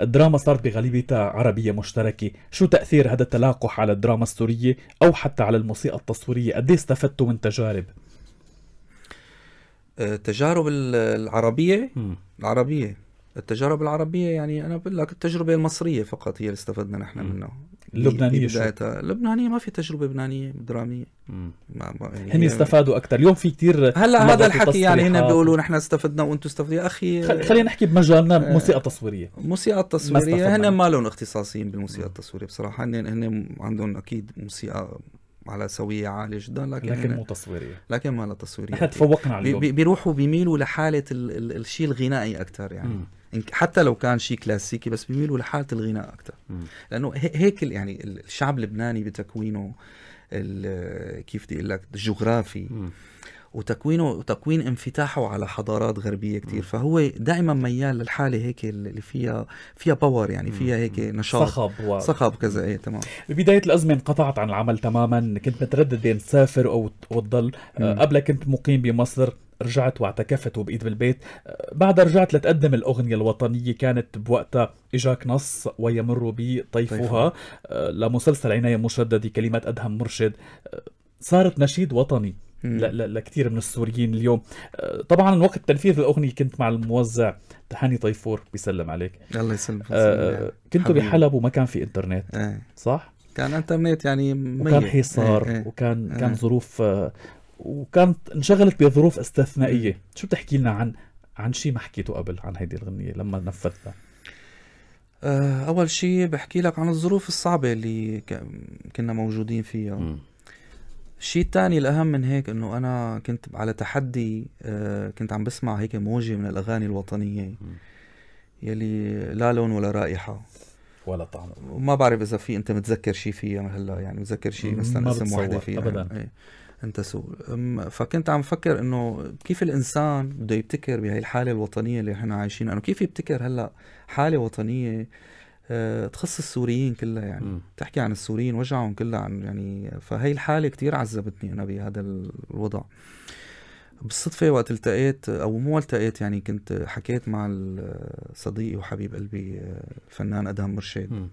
الدراما صارت بغالبيتها عربية مشتركة شو تأثير هذا التلاقح على الدراما السورية أو حتى على الموسيقى التصويرية قد إيه استفدتوا من تجارب التجارب آه، العربية العربية التجارب العربية يعني أنا بقول لك التجربة المصرية فقط هي اللي استفدنا نحن منها اللبنانيه إيه شو؟ اللبنانيه ما في تجربه لبنانيه دراميه ما ما يعني هن استفادوا اكثر اليوم في كثير هلا هذا الحكي يعني هن بيقولوا نحن استفدنا وانتم استفدتوا يا اخي خلينا نحكي بمجالنا آه، موسيقى تصويريه موسيقى تصويريه هن ما لهم اختصاصيين بالموسيقى التصويريه بصراحه هن هن عندهم اكيد موسيقى على سوية عالية جدا لكن لكن مو تصويرية لكن ما لها تصويرية نحن تفوقنا عليهم بيروحوا بيميلوا لحالة الشيء الغنائي أكثر يعني م. حتى لو كان شيء كلاسيكي بس بيميلوا لحاله الغناء اكثر لانه هيك يعني الشعب اللبناني بتكوينه كيف بدي اقول لك الجغرافي وتكوينه وتكوين انفتاحه على حضارات غربيه كثير فهو دائما ميال للحاله هيك اللي فيها فيها باور يعني فيها هيك نشاط صخب و... صخب كذا ايه تمام ببدايه الازمه انقطعت عن العمل تماما كنت متردد بين تسافر او تضل قبلها كنت مقيم بمصر رجعت واعتكفت وبقيت بالبيت بعدها رجعت لتقدم الأغنية الوطنية كانت بوقتها إجاك نص ويمر بي طيفها آه، لمسلسل عناية مشددة كلمات أدهم مرشد آه، صارت نشيد وطني لكثير من السوريين اليوم آه، طبعا وقت تنفيذ الاغنيه كنت مع الموزع تحاني طيفور بيسلم عليك الله يسلمك آه كنتوا بحلب وما كان في انترنت آه. صح كان انترنت يعني ميت. إيه، إيه. وكان حصار آه. آه. وكان آه. كان إيه. ظروف آه وكانت انشغلت بظروف استثنائيه شو بتحكي لنا عن عن شيء ما حكيته قبل عن هيدي الغنيه لما نفذتها آه، اول شيء بحكي لك عن الظروف الصعبه اللي كنا موجودين فيها م. الشيء الثاني الاهم من هيك انه انا كنت على تحدي آه، كنت عم بسمع هيك موجه من الاغاني الوطنيه يلي لا لون ولا رائحه ولا طعم ما بعرف اذا في انت متذكر شيء فيها هلا يعني متذكر شيء مثلا اسم وحده فيها ابدا إيه. انت سو فكنت عم فكر انه كيف الانسان بده يبتكر بهي الحاله الوطنيه اللي نحن عايشينها انه كيف يبتكر هلا حاله وطنيه آه، تخص السوريين كلها يعني م. تحكي عن السوريين وجعهم كلها عن يعني فهي الحاله كتير عذبتني انا بهذا الوضع بالصدفة وقت التقيت أو مو التقيت يعني كنت حكيت مع صديقي وحبيب قلبي الفنان آه، أدهم مرشد م.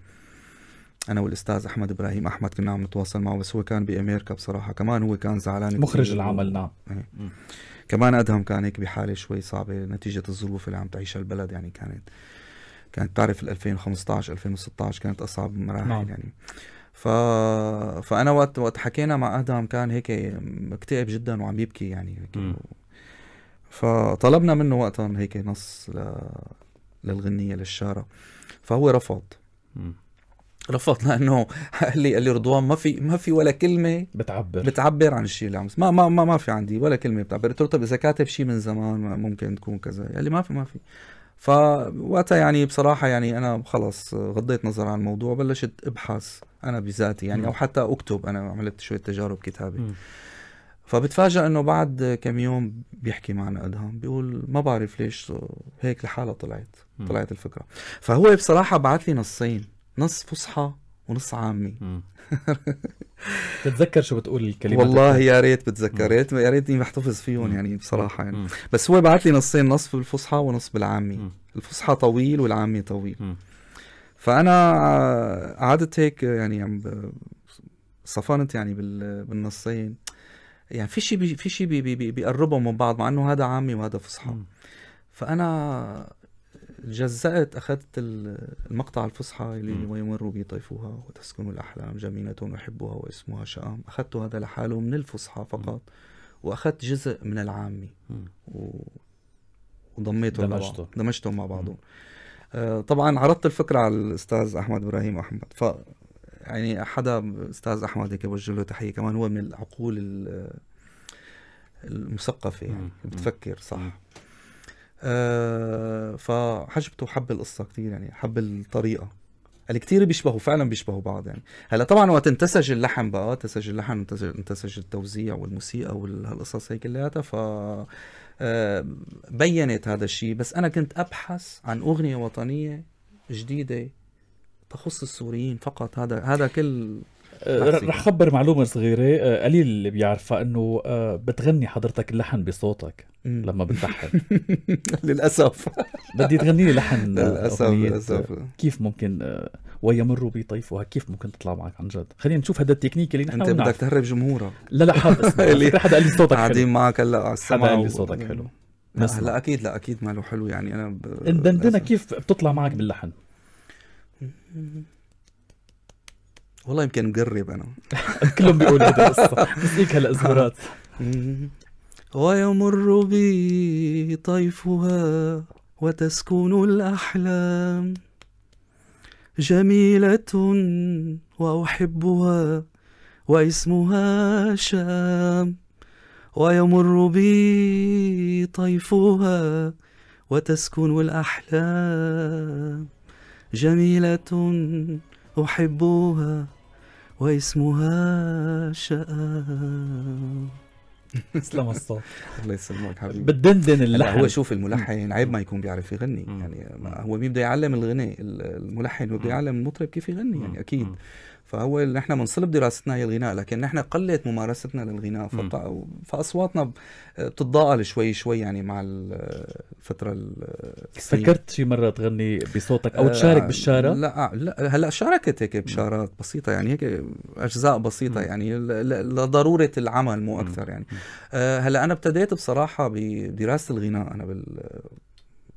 انا والاستاذ احمد ابراهيم احمد كنا عم نتواصل معه بس هو كان بامريكا بصراحه كمان هو كان زعلان مخرج العمل نعم إيه. كمان ادهم كان هيك بحاله شوي صعبه نتيجه الظروف اللي عم تعيشها البلد يعني كانت كانت تعرف 2015 2016 كانت اصعب مراحل نعم. يعني ف... فانا وقت وقت حكينا مع ادهم كان هيك مكتئب جدا وعم يبكي يعني هيك فطلبنا منه وقتا هيك نص ل... للغنيه للشاره فهو رفض رفضت لانه قال لي قال لي رضوان ما في ما في ولا كلمه بتعبر بتعبر عن الشيء اللي عم ما ما ما, ما في عندي ولا كلمه بتعبر قلت له طب اذا كاتب شيء من زمان ممكن تكون كذا قال لي ما في ما في فوقتها يعني بصراحة يعني أنا خلص غضيت نظر عن الموضوع بلشت أبحث أنا بذاتي يعني م. نعم. أو حتى أكتب أنا عملت شوية تجارب كتابة فبتفاجئ انه بعد كم يوم بيحكي معنا ادهم بيقول ما بعرف ليش هيك لحالها طلعت طلعت الفكره فهو بصراحه بعث لي نصين نص فصحى ونص عامي بتتذكر شو بتقول الكلمات والله يا ريت بتذكر يا ريت يا ريتني محتفظ فيهم يعني بصراحه يعني بس هو بعث لي نصين نص بالفصحى ونص بالعامي الفصحى طويل والعامي طويل فانا قعدت هيك يعني عم صفنت يعني بالنصين يعني في شيء في شيء بيقربهم من بعض مع انه هذا عامي وهذا فصحى فانا جزأت أخذت المقطع الفصحى اللي ويمر بي طيفها وتسكن الأحلام جميلة أحبها واسمها شأم أخذت هذا لحاله من الفصحى فقط وأخذت جزء من العامي و... وضميته دمجته دمجته مع بعضه آه طبعا عرضت الفكرة على الأستاذ أحمد إبراهيم أحمد ف يعني حدا أستاذ أحمد هيك بوجه له تحية كمان هو من العقول المثقفة يعني بتفكر صح آه، فحجبته حب القصه كثير يعني حب الطريقه اللي كثير بيشبهوا فعلا بيشبهوا بعض يعني هلا طبعا وقت انتسج اللحن بقى انتسج اللحن انتسج التوزيع والموسيقى والقصص هي كلياتها ف آه، بينت هذا الشيء بس انا كنت ابحث عن اغنيه وطنيه جديده تخص السوريين فقط هذا هذا كل رح خبر معلومه صغيره آه، قليل اللي بيعرفها انه آه، بتغني حضرتك اللحن بصوتك لما بتلحن للاسف بدي تغني لي لحن للاسف آه، للاسف كيف ممكن ويمر بي طيفها كيف ممكن تطلع معك عن جد خلينا نشوف هذا التكنيك اللي نحن انت بدك تهرب جمهورك لا لا حد حدا قال لي صوتك حلو قاعدين معك هلا على السماء حدا قال لي صوتك حلو لا, لا اكيد لا اكيد ماله حلو يعني انا ب... دندنه كيف بتطلع معك باللحن والله يمكن مقرب انا كلهم بيقولوا هذا القصه بس هيك هلا زهرات ويمر بي طيفها وتسكن الأحلام جميلة وأحبها واسمها شام ويمر بي طيفها وتسكن الأحلام جميلة أحبها واسمها شاء تسلم الصوت الله يسلمك حبيبي بتدندن اللحن هو شوف الملحن عيب ما يكون بيعرف يغني يعني هو مين بده يعلم الغناء الملحن هو بده يعلم المطرب كيف يغني يعني اكيد فهو اللي نحن بنصلب دراستنا هي الغناء لكن نحن قلت ممارستنا للغناء فاصواتنا بتتضاءل شوي شوي يعني مع الفتره فكرت شي مره تغني بصوتك او تشارك آه بالشارع؟ لا آه، لا هلا شاركت هيك بشارات بسيطه يعني هيك اجزاء بسيطه مم. يعني لضروره العمل مو اكثر يعني آه هلا انا ابتديت بصراحه بدراسه الغناء انا بال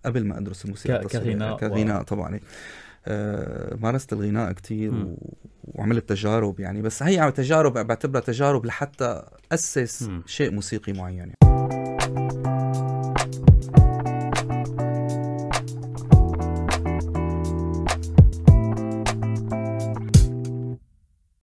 قبل ما ادرس الموسيقى كغناء كغناء و... طبعا آه، مارست الغناء كتير و... وعملت تجارب يعني بس هي تجارب بعتبرها تجارب لحتى اسس م. شيء موسيقي معين يعني.